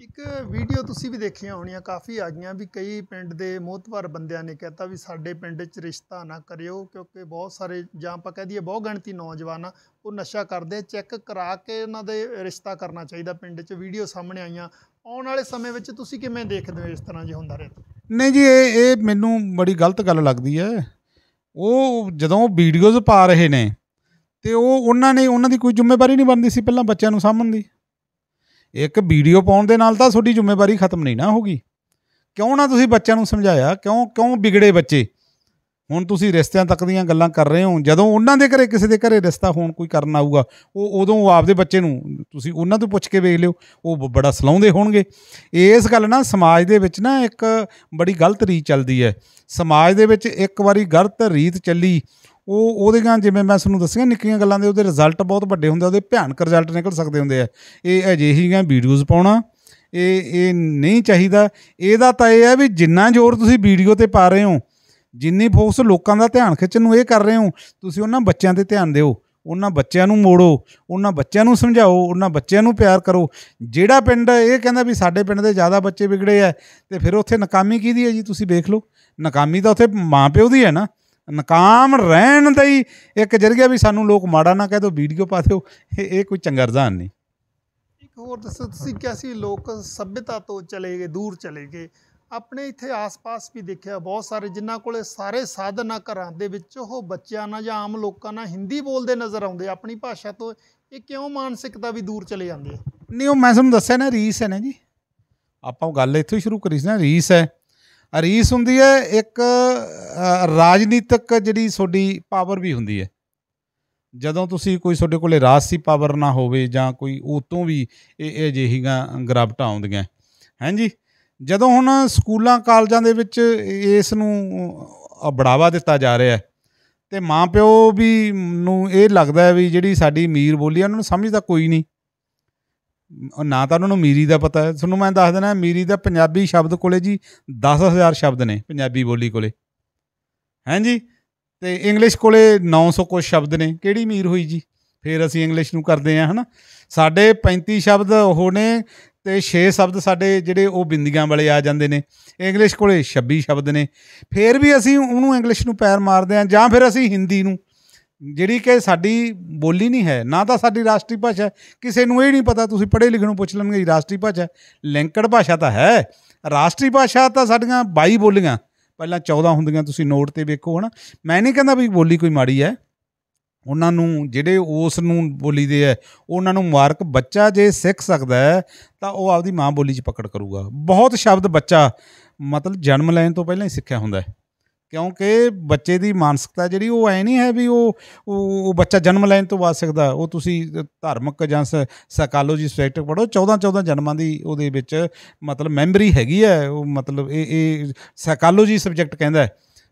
ਇੱਕ ਵੀਡੀਓ ਤੁਸੀਂ ਵੀ ਦੇਖੀਆਂ ਹੋਣੀਆਂ ਕਾਫੀ ਆ ਗਈਆਂ ਵੀ ਕਈ ਪਿੰਡ ਦੇ ਮੋਹਤਵਰ ਬੰਦਿਆਂ ਨੇ ਕਹਿਤਾ ਵੀ ਸਾਡੇ ਪਿੰਡ 'ਚ ਰਿਸ਼ਤਾ ਨਾ ਕਰਿਓ ਕਿਉਂਕਿ ਬਹੁਤ ਸਾਰੇ ਜਾਂ ਆਪਾਂ ਕਹਿ ਦਈਏ ਬਹੁਤ ਗਣਤੀ ਨੌਜਵਾਨ ਆ ਉਹ ਨਸ਼ਾ ਕਰਦੇ ਚੈੱਕ ਕਰਾ ਕੇ ਉਹਨਾਂ ਦੇ ਰਿਸ਼ਤਾ ਕਰਨਾ ਚਾਹੀਦਾ ਪਿੰਡ 'ਚ ਵੀਡੀਓ ਸਾਹਮਣੇ ਆਈਆਂ ਆਉਣ ਵਾਲੇ ਸਮੇਂ ਵਿੱਚ ਤੁਸੀਂ ਕਿਵੇਂ ਦੇਖਦੇ ਹੋ ਇਸ ਤਰ੍ਹਾਂ ਜੇ ਹੁੰਦਾ ਰਹੇ ਨਹੀਂ ਜੀ ਇਹ ਇਹ ਮੈਨੂੰ ਬੜੀ ਗਲਤ ਗੱਲ ਲੱਗਦੀ ਹੈ ਉਹ ਜਦੋਂ ਵੀਡੀਓਜ਼ ਪਾ ਰਹੇ ਨੇ ਤੇ ਉਹ ਉਹਨਾਂ ਨੇ ਉਹਨਾਂ ਦੀ ਕੋਈ ਜ਼ਿੰਮੇਵਾਰੀ ਨਹੀਂ ਬਣਦੀ ਸੀ ਪਹਿਲਾਂ ਬੱਚਿਆਂ ਨੂੰ ਸਾਂਭਣ ਦੀ ਇੱਕ ਵੀਡੀਓ ਪਾਉਣ ਦੇ ਨਾਲ ਤਾਂ ਤੁਹਾਡੀ ਜ਼ਿੰਮੇਵਾਰੀ ਖਤਮ ਨਹੀਂ ਨਾ ਹੋਗੀ ਕਿਉਂ ਨਾ ਤੁਸੀਂ ਬੱਚਿਆਂ ਨੂੰ ਸਮਝਾਇਆ ਕਿਉਂ ਕਿਉਂ ਵਿਗੜੇ ਬੱਚੇ ਹੁਣ ਤੁਸੀਂ ਰਿਸ਼ਤਿਆਂ ਤੱਕ ਦੀਆਂ ਗੱਲਾਂ ਕਰ ਰਹੇ ਹੋ ਜਦੋਂ ਉਹਨਾਂ ਦੇ ਘਰੇ ਕਿਸੇ ਦੇ ਘਰੇ ਰਿਸ਼ਤਾ ਹੋਣ ਕੋਈ ਕਰਨ ਆਊਗਾ ਉਹ ਉਦੋਂ ਆਪਦੇ ਬੱਚੇ ਨੂੰ ਤੁਸੀਂ ਉਹਨਾਂ ਤੋਂ ਪੁੱਛ ਕੇ ਵੇਖ ਲਿਓ ਉਹ ਬੜਾ ਸਲਾਉਂਦੇ ਹੋਣਗੇ ਇਸ ਗੱਲ ਨਾਲ ਸਮਾਜ ਦੇ ਵਿੱਚ ਨਾ ਇੱਕ ਬੜੀ ਗਲਤ ਰੀਤ ਚੱਲਦੀ ਹੈ ਸਮਾਜ ਦੇ ਵਿੱਚ ਇੱਕ ਵਾਰੀ ਗਲਤ ਰੀਤ ਚੱਲੀ ਉਹ ਉਹਦੇ ਗਾਂ ਜਿਵੇਂ ਮੈਂ ਤੁਹਾਨੂੰ ਦੱਸਿਆ ਨਿੱਕੀਆਂ ਗੱਲਾਂ ਦੇ ਉਹਦੇ ਰਿਜ਼ਲਟ ਬਹੁਤ ਵੱਡੇ ਹੁੰਦੇ ਉਹਦੇ ਭਿਆਨਕ ਰਿਜ਼ਲਟ ਨਿਕਲ ਸਕਦੇ ਹੁੰਦੇ ਆ ਇਹ ਅਜਿਹੀ ਗਾਂ ਵੀਡੀਓਜ਼ ਪਾਉਣਾ ਇਹ ਇਹ ਨਹੀਂ ਚਾਹੀਦਾ ਇਹਦਾ ਤਾਂ ਇਹ ਹੈ ਵੀ ਜਿੰਨਾ ਜ਼ੋਰ ਤੁਸੀਂ ਵੀਡੀਓ ਤੇ ਪਾ ਰਹੇ ਹੋ ਜਿੰਨੀ ਫੋਕਸ ਲੋਕਾਂ ਦਾ ਧਿਆਨ ਖਿੱਚਣ ਨੂੰ ਇਹ ਕਰ ਰਹੇ ਹੋ ਤੁਸੀਂ ਉਹਨਾਂ ਬੱਚਿਆਂ ਤੇ ਧਿਆਨ ਦਿਓ ਉਹਨਾਂ ਬੱਚਿਆਂ ਨੂੰ ਮੋੜੋ ਉਹਨਾਂ ਬੱਚਿਆਂ ਨੂੰ ਸਮਝਾਓ ਉਹਨਾਂ ਬੱਚਿਆਂ ਨੂੰ ਪਿਆਰ ਕਰੋ ਜਿਹੜਾ ਪਿੰਡ ਇਹ ਕਹਿੰਦਾ ਵੀ ਸਾਡੇ ਪਿੰਡ ਦੇ ਜ਼ਿਆਦਾ ਬੱਚੇ ਵਿਗੜੇ ਆ ਤੇ ਫਿਰ ਉੱਥੇ ਨਾਕਾਮੀ ਕਿਹਦੀ ਹੈ ਜੀ ਤੁਸੀਂ ਦੇਖ ਲਓ ਨਾਕਾਮੀ ਤਾਂ ਉੱਥੇ ਮਾਪਿਓ ਦੀ ਹੈ ਨਾ ਨਕਾਮ ਰਹਿਣ ਦਾ ਹੀ ਇੱਕ ਜਰੀਆ ਵੀ ਸਾਨੂੰ ਲੋਕ ਮਾੜਾ ਨਾ ਕਹਿ ਦੋ ਵੀਡੀਓ ਪਾ ਦਿਓ ਇਹ ਕੋਈ ਚੰਗਾ ਰਜ਼ਾਨ ਨਹੀਂ ਇੱਕ ਹੋਰ ਦੱਸੋ ਤੁਸੀਂ ਕਿਹਾ ਸੀ ਲੋਕ ਸਭਿਤਾ ਤੋਂ ਚਲੇ ਗਏ ਦੂਰ ਚਲੇ ਗਏ ਆਪਣੇ ਇੱਥੇ ਆਸ-ਪਾਸ ਵੀ ਦੇਖਿਆ ਬਹੁਤ ਸਾਰੇ ਜਿਨ੍ਹਾਂ ਕੋਲੇ ਸਾਰੇ ਸਾਧਨ ਆ ਘਰਾਂ ਦੇ ਵਿੱਚ ਉਹ ਬੱਚਿਆਂ ਨਾਲ ਜਾਂ ਆਮ ਲੋਕਾਂ ਨਾਲ ਹਿੰਦੀ ਬੋਲਦੇ ਨਜ਼ਰ ਆਉਂਦੇ ਆਪਣੀ ਭਾਸ਼ਾ ਤੋਂ ਇਹ ਕਿਉਂ ਮਾਨਸਿਕਤਾ ਵੀ ਦੂਰ ਚਲੇ ਜਾਂਦੀ ਹੈ ਨਹੀਂ ਉਹ ਮੈਂ ਤੁਹਾਨੂੰ ਦੱਸਿਆ ਨਾ ਰੀਸ ਹੈ ਨਾ ਜੀ ਆਪਾਂ ਗੱਲ ਇੱਥੋਂ ਸ਼ੁਰੂ ਕਰੀ ਸੀ ਨਾ ਰੀਸ ਹੈ ਰੀਸ ਹੁੰਦੀ ਹੈ ਇੱਕ ਰਾਜਨੀਤਿਕ ਜਿਹੜੀ ਤੁਹਾਡੀ ਪਾਵਰ ਵੀ ਹੁੰਦੀ ਹੈ ਜਦੋਂ ਤੁਸੀਂ ਕੋਈ ਤੁਹਾਡੇ ਕੋਲੇ ਰਾਜਸੀ ਪਾਵਰ ਨਾ ਹੋਵੇ ਜਾਂ ਕੋਈ ਉਤੋਂ ਵੀ ਇਹ ਅਜਿਹੀਆਂ ਗਰਾਵਟਾਂ ਆਉਂਦੀਆਂ ਹੈ ਜੀ ਜਦੋਂ ਹੁਣ ਸਕੂਲਾਂ ਕਾਲਜਾਂ ਦੇ ਵਿੱਚ ਇਸ ਨੂੰ ਬੜਾਵਾ ਦਿੱਤਾ ਜਾ ਰਿਹਾ ਹੈ ਤੇ ਮਾਪਿਓ ਵੀ ਨੂੰ ਇਹ ਲੱਗਦਾ ਹੈ ਵੀ ਜਿਹੜੀ ਸਾਡੀ ਮੀਰ ਬੋਲੀ ਉਹਨਾਂ ਨੂੰ ਸਮਝਦਾ ਕੋਈ ਨਹੀਂ ਨਾ ਤਾਂ ਉਹਨਾਂ ਨੂੰ ਮੀਰੀ ਦਾ ਪਤਾ ਹੈ ਤੁਹਾਨੂੰ ਮੈਂ ਦੱਸ ਦੇਣਾ ਮੀਰੀ ਦਾ ਪੰਜਾਬੀ ਸ਼ਬਦ ਕੋਲੇ ਜੀ 10000 ਸ਼ਬਦ ਨੇ ਪੰਜਾਬੀ ਬੋਲੀ ਕੋਲੇ ਹਾਂਜੀ ਤੇ ਇੰਗਲਿਸ਼ ਕੋਲੇ 900 ਕੁਝ ਸ਼ਬਦ ਨੇ ਕਿਹੜੀ ਮੀਰ ਹੋਈ ਜੀ ਫਿਰ ਅਸੀਂ ਇੰਗਲਿਸ਼ ਨੂੰ ਕਰਦੇ ਆ ਹਨਾ ਸਾਡੇ 35 ਸ਼ਬਦ ਉਹ ਨੇ ਤੇ 6 ਸ਼ਬਦ ਸਾਡੇ ਜਿਹੜੇ ਉਹ ਬਿੰਦੀਆਂ ਵਾਲੇ ਆ ਜਾਂਦੇ ਨੇ ਇੰਗਲਿਸ਼ ਕੋਲੇ 26 ਸ਼ਬਦ ਨੇ ਫੇਰ ਵੀ ਅਸੀਂ ਉਹਨੂੰ ਇੰਗਲਿਸ਼ ਨੂੰ ਪੈਰ ਮਾਰਦੇ ਆ ਜਾਂ ਫਿਰ ਅਸੀਂ ਹਿੰਦੀ ਨੂੰ ਜਿਹੜੀ ਕਿ ਸਾਡੀ ਬੋਲੀ ਨਹੀਂ ਹੈ ਨਾ ਤਾਂ ਸਾਡੀ ਰਾਸ਼ਟਰੀ ਭਾਸ਼ਾ ਕਿਸੇ ਨੂੰ ਇਹ ਨਹੀਂ ਪਤਾ ਤੁਸੀਂ ਪੜ੍ਹੇ ਲਿਖੇ ਨੂੰ ਪੁੱਛ ਲੈਣਗੇ ਰਾਸ਼ਟਰੀ ਭਾਸ਼ਾ ਲੈਂਕੜ ਭਾਸ਼ਾ ਤਾਂ ਹੈ ਰਾਸ਼ਟਰੀ ਭਾਸ਼ਾ ਤਾਂ ਸਾਡੀਆਂ 22 ਬੋਲੀਆਂ ਪਹਿਲਾਂ 14 ਹੁੰਦੀਆਂ ਤੁਸੀਂ ਨੋਟ ਤੇ ਵੇਖੋ ਹਨਾ ਮੈਂ ਨਹੀਂ ਕਹਿੰਦਾ ਵੀ ਬੋਲੀ ਕੋਈ ਮਾੜੀ ਹੈ ਉਹਨਾਂ ਨੂੰ ਜਿਹੜੇ ਉਸ ਨੂੰ ਬੋਲੀ ਦੇ ਹੈ ਉਹਨਾਂ ਨੂੰ ਮਾਰਕ ਬੱਚਾ ਜੇ ਸਿੱਖ ਸਕਦਾ ਹੈ ਤਾਂ ਉਹ ਆਪਦੀ ਮਾਂ ਬੋਲੀ 'ਚ ਪਕੜ ਕਰੂਗਾ ਬਹੁਤ ਸ਼ਬਦ ਬੱਚਾ ਮਤਲਬ ਜਨਮ ਲੈਣ ਤੋਂ ਪਹਿਲਾਂ ਹੀ ਸਿੱਖਿਆ ਹੁੰਦਾ ਹੈ ਕਿਉਂਕਿ ਬੱਚੇ ਦੀ ਮਾਨਸਿਕਤਾ ਜਿਹੜੀ ਉਹ ਐ ਨਹੀਂ ਹੈ ਵੀ ਉਹ ਉਹ ਬੱਚਾ ਜਨਮ ਲੈਣ ਤੋਂ ਬਾਅਦ ਸਿੱਖਦਾ ਉਹ ਤੁਸੀਂ ਧਾਰਮਿਕ ਜਾਂ ਸਾਈਕੋਲੋਜੀ ਸਬਜੈਕਟ ਪੜੋ 14 14 ਜਨਮਾਂ ਦੀ ਉਹਦੇ ਵਿੱਚ ਮਤਲਬ ਮੈਮਰੀ ਹੈਗੀ ਹੈ ਉਹ ਮਤਲਬ ਇਹ ਇਹ ਸਾਈਕੋਲੋਜੀ ਸਬਜੈਕਟ ਕਹਿੰਦਾ ਹੈ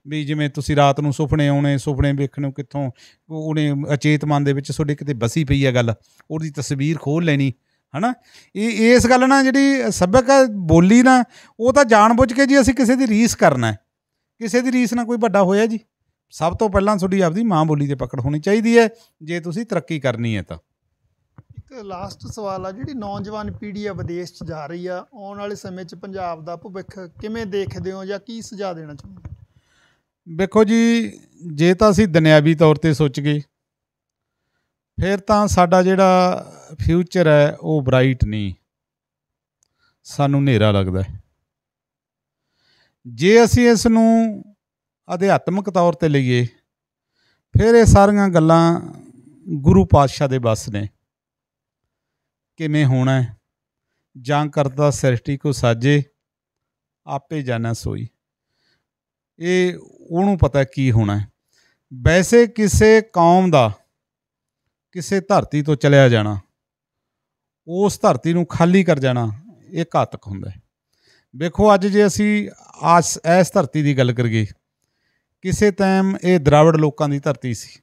ਵੀ ਜਿਵੇਂ ਤੁਸੀਂ ਰਾਤ ਨੂੰ ਸੁਪਨੇ ਆਉਣੇ ਸੁਪਨੇ ਵੇਖਣੇ ਕਿੱਥੋਂ ਉਹਨੇ ਅਚੇਤ ਮਨ ਦੇ ਵਿੱਚ ਤੁਹਾਡੇ ਕਿਤੇ ਬਸੀ ਪਈ ਹੈ ਗੱਲ ਉਹਦੀ ਤਸਵੀਰ ਖੋਲ ਲੈਣੀ ਹਨਾ ਇਹ ਇਸ ਗੱਲ ਨਾਲ ਜਿਹੜੀ ਸਬਕ ਬੋਲੀ ਨਾ ਉਹ ਤਾਂ ਜਾਣਬੁੱਝ ਕੇ ਜੀ ਅਸੀਂ ਕਿਸੇ ਦੀ ਰੀਸ ਕਰਨਾ ਕਿਸੇ ਦੀ ਰੀਸ ਨਾਲ ਕੋਈ ਵੱਡਾ ਹੋਇਆ ਜੀ ਸਭ ਤੋਂ ਪਹਿਲਾਂ ਤੁਹਾਡੀ ਆਪਦੀ ਮਾਂ ਬੋਲੀ ਤੇ ਪਕੜ ਹੋਣੀ ਚਾਹੀਦੀ ਹੈ ਜੇ ਤੁਸੀਂ ਤਰੱਕੀ ਕਰਨੀ ਹੈ ਤਾਂ ਇੱਕ ਲਾਸਟ ਸਵਾਲ ਆ ਜਿਹੜੀ ਨੌਜਵਾਨ ਪੀੜ੍ਹੀ ਆ ਵਿਦੇਸ਼ 'ਚ ਜਾ ਰਹੀ ਆ ਆਉਣ ਵਾਲੇ ਸਮੇਂ 'ਚ ਪੰਜਾਬ ਦਾ ਭਵਿੱਖ ਕਿਵੇਂ ਦੇਖਦੇ ਹੋ ਜਾਂ ਕੀ ਸੁਝਾਅ ਦੇਣਾ ਚਾਹੁੰਦੇ ਹੋ ਵੇਖੋ ਜੀ ਜੇ ਤਾਂ ਅਸੀਂ ਦੁਨਿਆਵੀ ਤੌਰ ਤੇ ਸੋਚ ਗਏ ਫਿਰ ਤਾਂ ਸਾਡਾ ਜਿਹੜਾ ਫਿਊਚਰ ਹੈ ਉਹ ਬ੍ਰਾਈਟ ਨਹੀਂ ਸਾਨੂੰ ਹਨੇਰਾ ਲੱਗਦਾ ਹੈ ਜੇ ਅਸੀਂ ਇਸ ਨੂੰ ਅਧਿਆਤਮਿਕ ਤੌਰ ਤੇ ਲਈਏ ਫਿਰ ਇਹ ਸਾਰੀਆਂ ਗੱਲਾਂ ਗੁਰੂ ਪਾਤਸ਼ਾਹ ਦੇ ਬਸ ਨੇ ਕਿਵੇਂ ਹੋਣਾ ਜਾਂ ਕਰਤਾ ਸ੍ਰਿਸ਼ਟੀ ਕੋ ਸਾਜੇ ਆਪੇ ਜਾਣਾ ਸੋਈ ਇਹ ਉਹਨੂੰ ਪਤਾ ਕੀ ਹੋਣਾ ਹੈ ਵੈਸੇ ਕਿਸੇ ਕੌਮ ਦਾ ਕਿਸੇ ਧਰਤੀ ਤੋਂ ਚਲਿਆ ਜਾਣਾ ਉਸ ਧਰਤੀ ਨੂੰ ਖਾਲੀ ਕਰ ਜਾਣਾ ਇਹ ਘਾਤਕ ਹੁੰਦਾ ਹੈ ਵੇਖੋ ਅੱਜ ਜੇ ਅਸੀਂ ਆਸ ਇਸ ਧਰਤੀ ਦੀ ਗੱਲ ਕਰੀਏ ਕਿਸੇ ਟਾਈਮ ਇਹ ਦਰਾਵੜ ਲੋਕਾਂ ਦੀ ਧਰਤੀ ਸੀ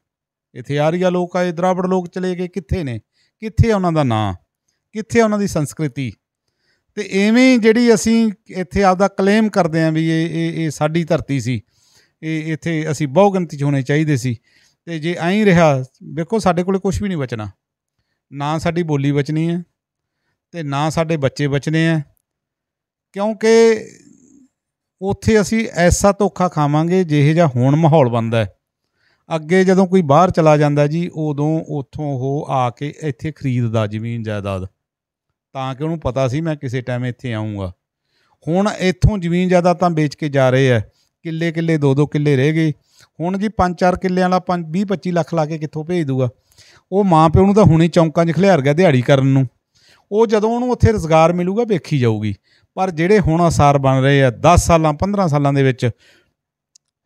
ਇੱਥੇ ਆਰੀਆ ਲੋਕ ਆਏ ਦਰਾਵੜ ਲੋਕ ਚਲੇ ਗਏ ਕਿੱਥੇ ਨੇ ਕਿੱਥੇ ਉਹਨਾਂ ਦਾ ਨਾਂ ਕਿੱਥੇ ਉਹਨਾਂ ਦੀ ਸੰਸਕ੍ਰਿਤੀ ਤੇ ਐਵੇਂ ਜਿਹੜੀ ਅਸੀਂ ਇੱਥੇ ਆਪਦਾ ਕਲੇਮ ਕਰਦੇ ਆਂ ਵੀ ਇਹ ਇਹ ਸਾਡੀ ਧਰਤੀ ਸੀ ਇਹ ਇੱਥੇ ਅਸੀਂ ਬਹੁ ਗਿਣਤੀ 'ਚ ਹੋਣੇ ਚਾਹੀਦੇ ਸੀ ਤੇ ਜੇ ਐਂ ਰਿਹਾ ਵੇਖੋ ਸਾਡੇ ਕੋਲੇ ਕੁਝ ਵੀ ਨਹੀਂ ਬਚਣਾ ਨਾ ਸਾਡੀ ਬੋਲੀ ਬਚਣੀ ਹੈ ਤੇ ਨਾ ਸਾਡੇ ਬੱਚੇ ਬਚਨੇ ਆ ਕਿਉਂਕਿ ਉੱਥੇ ਅਸੀਂ ਐਸਾ ਧੋਖਾ ਖਾਵਾਂਗੇ ਜਿਹੇ ਜਾਂ ਹੁਣ ਮਾਹੌਲ ਬੰਦਾ ਹੈ ਅੱਗੇ ਜਦੋਂ ਕੋਈ ਬਾਹਰ ਚਲਾ ਜਾਂਦਾ ਜੀ ਉਦੋਂ ਉੱਥੋਂ ਉਹ ਆ ਕੇ ਇੱਥੇ ਖਰੀਦਦਾ ਜ਼ਮੀਨ ਜਾਇਦਾਦ ਤਾਂ ਕਿ ਉਹਨੂੰ ਪਤਾ ਸੀ ਮੈਂ ਕਿਸੇ ਟਾਈਮ ਇੱਥੇ ਆਉਂਗਾ ਹੁਣ ਇੱਥੋਂ ਜ਼ਮੀਨ ਜਾਇਦਾਦ ਤਾਂ ਵੇਚ ਕੇ ਜਾ ਰਹੇ ਆ ਕਿੱਲੇ ਕਿੱਲੇ ਦੋ ਦੋ ਕਿੱਲੇ ਰਹਿ ਗਏ ਹੁਣ ਜੀ ਪੰਜ ਚਾਰ ਕਿੱਲਿਆਂ ਵਾਲਾ 20 25 ਲੱਖ ਲਾ ਕੇ ਕਿੱਥੋਂ ਭੇਜ ਦੂਗਾ ਉਹ ਮਾਂ ਪਿਓ ਨੂੰ ਤਾਂ ਹੁਣੇ ਚੌਂਕਾਂ 'ਚ ਖਲਿਆਰ ਗਿਆ ਦਿਹਾੜੀ ਕਰਨ ਨੂੰ ਉਹ ਜਦੋਂ ਉਹਨੂੰ ਉੱਥੇ ਰੋਜ਼ਗਾਰ ਮਿਲੂਗਾ ਵੇਖੀ ਜਾਊਗੀ ਪਰ ਜਿਹੜੇ ਹੁਣ ਅਸਾਰ ਬਣ ਰਹੇ ਆ 10 ਸਾਲਾਂ 15 ਸਾਲਾਂ ਦੇ ਵਿੱਚ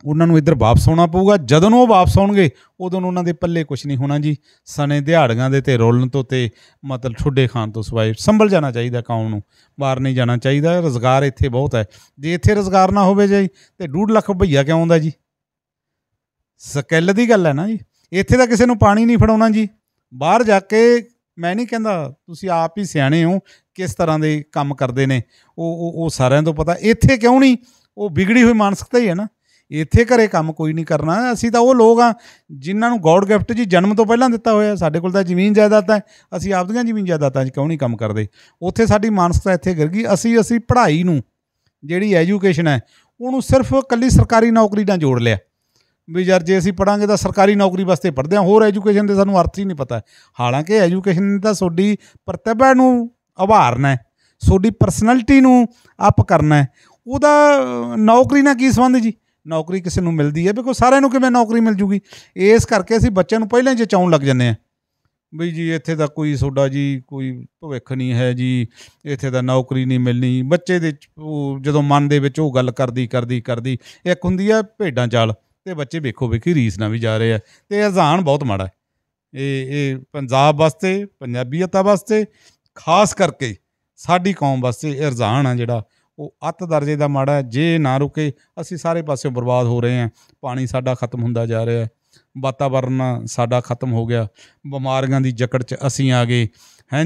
ਉਹਨਾਂ ਨੂੰ ਇੱਧਰ ਵਾਪਸ ਆਉਣਾ ਪਊਗਾ ਜਦੋਂ ਉਹ ਵਾਪਸ ਆਉਣਗੇ ਉਦੋਂ ਉਹਨਾਂ ਦੇ ਪੱਲੇ ਕੁਝ ਨਹੀਂ ਹੋਣਾ ਜੀ ਸਨੇ ਦਿਹਾੜੀਆਂ ਦੇ ਤੇ ਰੋਲਣ ਤੋਂ ਤੇ ਮਤਲਬ ਛੁੱਡੇ ਖਾਨ ਤੋਂ ਸਵਾਈ ਸੰਭਲ ਜਾਣਾ ਚਾਹੀਦਾ ਕੌਮ ਨੂੰ ਬਾਹਰ ਨਹੀਂ ਜਾਣਾ ਚਾਹੀਦਾ ਰੋਜ਼ਗਾਰ ਇੱਥੇ ਬਹੁਤ ਹੈ ਜੇ ਇੱਥੇ ਰੋਜ਼ਗਾਰ ਨਾ ਹੋਵੇ ਜੀ ਤੇ 2.5 ਲੱਖ ਭਈਆ ਕਿਉਂ ਆਉਂਦਾ ਜੀ ਸਕਿੱਲ ਦੀ ਗੱਲ ਹੈ ਨਾ ਜੀ ਇੱਥੇ ਤਾਂ ਕਿਸੇ ਨੂੰ ਪਾਣੀ ਨਹੀਂ ਫੜਾਉਣਾ ਜੀ ਬਾਹਰ ਜਾ ਕੇ ਮੈਂ ਨਹੀਂ ਕਹਿੰਦਾ ਤੁਸੀਂ ਆਪ ਹੀ ਸਿਆਣੇ ਹੋ ਕਿਸ ਤਰ੍ਹਾਂ ਦੇ ਕੰਮ ਕਰਦੇ ਨੇ ਉਹ ਉਹ ਸਾਰਿਆਂ ਤੋਂ ਪਤਾ ਇੱਥੇ ਕਿਉਂ ਨਹੀਂ ਉਹ ਵਿਗੜੀ ਹੋਈ ਮਾਨਸਿਕਤਾ ਹੀ ਹੈ ਨਾ ਇੱਥੇ ਘਰੇ ਕੰਮ ਕੋਈ ਨਹੀਂ ਕਰਨਾ ਅਸੀਂ ਤਾਂ ਉਹ ਲੋਕ ਆ ਜਿਨ੍ਹਾਂ ਨੂੰ ਗੋਡ ਗਿਫਟ ਜੀ ਜਨਮ ਤੋਂ ਪਹਿਲਾਂ ਦਿੱਤਾ ਹੋਇਆ ਸਾਡੇ ਕੋਲ ਤਾਂ ਜ਼ਮੀਨ ਜਾਇਦਾਦ ਹੈ ਅਸੀਂ ਆਪਦੀਆਂ ਜ਼ਮੀਨ ਜਾਇਦਾਦਾਂ 'ਚ ਕਿਉਂ ਨਹੀਂ ਕੰਮ ਕਰਦੇ ਉੱਥੇ ਸਾਡੀ ਮਾਨਸਿਕਤਾ ਇੱਥੇ ਗਿਰ ਗਈ ਅਸੀਂ ਅਸੀਂ ਪੜ੍ਹਾਈ ਨੂੰ ਜਿਹੜੀ ਐਜੂਕੇਸ਼ਨ ਹੈ ਉਹਨੂੰ ਸਿਰਫ ਕੱਲੀ ਸਰਕਾਰੀ ਨੌਕਰੀ ਨਾਲ ਜੋੜ ਲਿਆ ਵੀ ਯਾਰ ਜੇ ਅਸੀਂ ਪੜਾਂਗੇ ਤਾਂ ਸਰਕਾਰੀ ਨੌਕਰੀ ਵਾਸਤੇ ਪੜਦੇ ਆ ਹੋਰ ਐਜੂਕੇਸ਼ਨ ਦੇ ਸਾਨੂੰ ਅਰਥ ਹੀ ਨਹੀਂ ਪਤਾ ਹਾਲਾਂਕਿ ਐਜੂਕੇਸ਼ਨ ਤਾਂ ਤੁਹਾਡੀ ਪ੍ਰਤਿਭਾ ਨੂੰ ਉਭਾਰਨਾ ਹੈ ਤੁਹਾਡੀ ਪਰਸਨੈਲਿਟੀ ਨੂੰ ਅਪ ਕਰਨਾ ਹੈ ਉਹਦਾ ਨੌਕਰੀ ਨਾਲ ਕੀ ਸੰਬੰਧ ਜੀ ਨੌਕਰੀ ਕਿਸੇ ਨੂੰ ਮਿਲਦੀ ਹੈ ਬਿਕੋ ਸਾਰਿਆਂ ਨੂੰ ਕਿਵੇਂ ਨੌਕਰੀ ਮਿਲ ਜੂਗੀ ਇਸ ਕਰਕੇ ਅਸੀਂ ਬੱਚਿਆਂ ਨੂੰ ਪਹਿਲਾਂ ਹੀ ਚਾਉਣ ਲੱਗ ਜੰਨੇ ਆ ਬਈ ਜੀ ਇੱਥੇ ਦਾ ਕੋਈ ਸੋਡਾ ਜੀ ਕੋਈ ਭਵਿੱਖ ਨਹੀਂ ਹੈ ਜੀ ਇੱਥੇ ਦਾ ਨੌਕਰੀ ਨਹੀਂ ਮਿਲਣੀ ਬੱਚੇ ਦੇ ਉਹ ਜਦੋਂ ਮਨ ਦੇ ਵਿੱਚ ਉਹ ਗੱਲ ਕਰਦੀ ਕਰਦੀ ਕਰਦੀ ਇੱਕ ਹੁੰਦੀ ਆ ਭੇਡਾਂ ਚਾਲ ਤੇ ਬੱਚੇ ਵੇਖੋ ਵੇਖੀ ਰੀਸ ਨਾਲ ਵੀ ਜਾ ਰਹੇ ਆ ਤੇ ਅਜ਼ਾਨ ਬਹੁਤ ਮਾੜਾ ਹੈ ਇਹ ਇਹ ਪੰਜਾਬ ਵਾਸਤੇ ਪੰਜਾਬੀਅਤ ਵਾਸਤੇ ਖਾਸ ਕਰਕੇ ਸਾਡੀ ਕੌਮ ਵਾਸਤੇ ਇਹ ਰਜ਼ਾਨ ਆ ਜਿਹੜਾ ਉਹ ਅੱਤ ਦਰਜੇ ਦਾ ਮਾੜਾ ਜੇ ਨਾ ਰੁਕੇ ਅਸੀਂ ਸਾਰੇ ਪਾਸੇ ਬਰਬਾਦ ਹੋ ਰਹੇ ਹਾਂ ਪਾਣੀ ਸਾਡਾ ਖਤਮ ਹੁੰਦਾ ਜਾ ਰਿਹਾ ਹੈ ਵਾਤਾਵਰਨ ਸਾਡਾ ਖਤਮ ਹੋ ਗਿਆ ਬਿਮਾਰੀਆਂ ਦੀ ਜਕੜ 'ਚ ਅਸੀਂ ਆ ਗਏ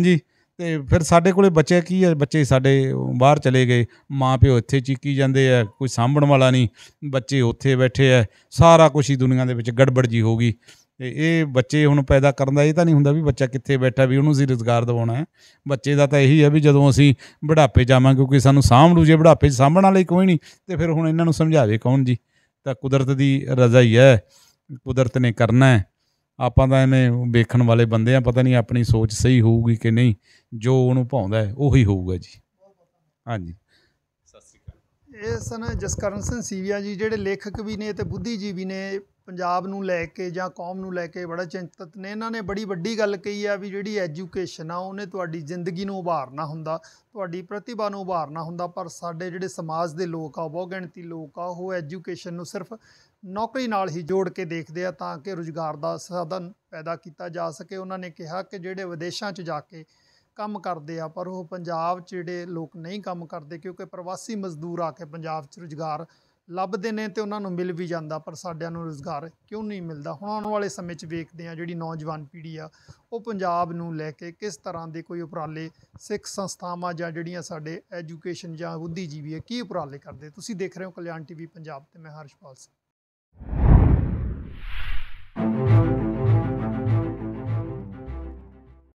ਜੀ ਤੇ ਫਿਰ ਸਾਡੇ ਕੋਲੇ ਬੱਚੇ ਕੀ ਹੈ ਬੱਚੇ ਸਾਡੇ ਬਾਹਰ ਚਲੇ ਗਏ ਮਾਂ ਪਿਓ ਇੱਥੇ ਚੀਕੀ ਜਾਂਦੇ ਆ ਕੋਈ ਸਾਂਭਣ ਵਾਲਾ ਨਹੀਂ ਬੱਚੇ ਉੱਥੇ ਬੈਠੇ ਆ ਸਾਰਾ ਕੁਝ ਹੀ ਦੁਨੀਆ ਦੇ ਵਿੱਚ ਗੜਬੜ ਜੀ ਹੋ ਗਈ ਤੇ ਇਹ ਬੱਚੇ ਹੁਣ ਪੈਦਾ ਕਰਨ ਦਾ ਇਹ ਤਾਂ ਨਹੀਂ ਹੁੰਦਾ ਵੀ ਬੱਚਾ ਕਿੱਥੇ ਬੈਠਾ ਵੀ ਉਹਨੂੰ ਸੀ ਰੋਜ਼ਗਾਰ ਦਿਵਾਉਣਾ ਹੈ ਬੱਚੇ ਦਾ ਤਾਂ ਇਹੀ ਹੈ ਵੀ ਜਦੋਂ ਅਸੀਂ ਬੁਢਾਪੇ ਜਾਵਾਂਗੇ ਕਿਉਂਕਿ ਸਾਨੂੰ ਸਾਂਭ ਲੂ ਜੇ ਬੁਢਾਪੇ 'ਚ ਸਾਂਭਣ ਵਾਲੇ ਕੋਈ ਨਹੀਂ ਤੇ ਫਿਰ ਹੁਣ ਇਹਨਾਂ ਨੂੰ ਸਮਝਾਵੇ ਕੌਣ ਜੀ ਤਾਂ ਕੁਦਰਤ ਦੀ ਰਜ਼ਾ ਹੀ ਹੈ ਕੁਦਰਤ ਨੇ ਕਰਨਾ ਹੈ ਆਪਾਂ ਤਾਂ ਐਵੇਂ ਵੇਖਣ ਵਾਲੇ ਬੰਦੇ ਆ ਪਤਾ ਨਹੀਂ ਆਪਣੀ ਸੋਚ ਸਹੀ ਹੋਊਗੀ ਕਿ ਨਹੀਂ ਜੋ ਉਹਨੂੰ ਭਾਉਂਦਾ ਹੈ ਉਹੀ ਹੋਊਗਾ ਜੀ ਹਾਂਜੀ ਸਤਿ ਸ਼੍ਰੀ ਅਕਾਲ ਇਹ ਸਨ ਜਸਕਰਨ ਸਿੰਘ ਸੀਵੀਆ ਜੀ ਜਿਹੜੇ ਲੇਖਕ ਵੀ ਨੇ ਤੇ ਬੁੱਧੀਜੀਵੀ ਨੇ ਪੰਜਾਬ ਨੂੰ ਲੈ ਕੇ ਜਾਂ ਕੌਮ ਨੂੰ ਲੈ ਕੇ ਬੜਾ ਚਿੰਤਤ ਨੇ ਇਹਨਾਂ ਨੇ ਬੜੀ ਵੱਡੀ ਗੱਲ ਕਹੀ ਆ ਵੀ ਜਿਹੜੀ ਐਜੂਕੇਸ਼ਨ ਆ ਉਹਨੇ ਤੁਹਾਡੀ ਜ਼ਿੰਦਗੀ ਨੂੰ ਉਭਾਰਨਾ ਹੁੰਦਾ ਤੁਹਾਡੀ ਪ੍ਰਤਿਭਾ ਨੂੰ ਉਭਾਰਨਾ ਹੁੰਦਾ ਪਰ ਸਾਡੇ ਜਿਹੜੇ ਸਮਾਜ ਦੇ ਲੋਕ ਆ ਬਹੁ ਗਿਣਤੀ ਲੋਕ ਆ ਉਹ ਐਜੂਕੇਸ਼ਨ ਨੂੰ ਸਿਰਫ ਨੌਕਰੀ ਨਾਲ ਹੀ ਜੋੜ ਕੇ ਦੇਖਦੇ ਆ ਤਾਂ ਕਿ ਰੁਜ਼ਗਾਰ ਦਾ ਸਾਧਨ ਪੈਦਾ ਕੀਤਾ ਜਾ ਸਕੇ ਉਹਨਾਂ ਨੇ ਕਿਹਾ ਕਿ ਜਿਹੜੇ ਵਿਦੇਸ਼ਾਂ 'ਚ ਜਾ ਕੇ ਕੰਮ ਕਰਦੇ ਆ ਪਰ ਉਹ ਪੰਜਾਬ 'ਚ ਜਿਹੜੇ ਲੋਕ ਨਹੀਂ ਕੰਮ ਕਰਦੇ ਕਿਉਂਕਿ ਪ੍ਰਵਾਸੀ ਮਜ਼ਦੂਰ ਆ ਕੇ ਪੰਜਾਬ 'ਚ ਰੁਜ਼ਗਾਰ ਲੱਭਦੇ ਨੇ ਤੇ ਉਹਨਾਂ ਨੂੰ ਮਿਲ ਵੀ ਜਾਂਦਾ ਪਰ ਸਾਡਿਆਂ ਨੂੰ ਰੋਜ਼ਗਾਰ ਕਿਉਂ ਨਹੀਂ ਮਿਲਦਾ ਹੁਣ ਆਉਣ ਵਾਲੇ ਸਮੇਂ 'ਚ ਵੇਖਦੇ ਆ ਜਿਹੜੀ ਨੌਜਵਾਨ ਪੀੜ੍ਹੀ ਆ ਉਹ ਪੰਜਾਬ ਨੂੰ ਲੈ ਕੇ ਕਿਸ ਤਰ੍ਹਾਂ ਦੇ ਕੋਈ ਉਪਰਾਲੇ ਸਿੱਖ ਸੰਸਥਾਵਾਂ ਜਾਂ ਜਿਹੜੀਆਂ ਸਾਡੇ ਐਜੂਕੇਸ਼ਨ ਜਾਂ ਬੁੱਧੀਜੀਵੀ ਹੈ ਕੀ ਉਪਰਾਲੇ ਕਰਦੇ ਤੁਸੀਂ ਦੇਖ ਰਹੇ ਹੋ ਕਲਿਆਣ ਟੀਵੀ ਪੰਜਾਬ ਤੇ ਮੈਂ ਹਰਸ਼ਪਾਲ ਸਿੰਘ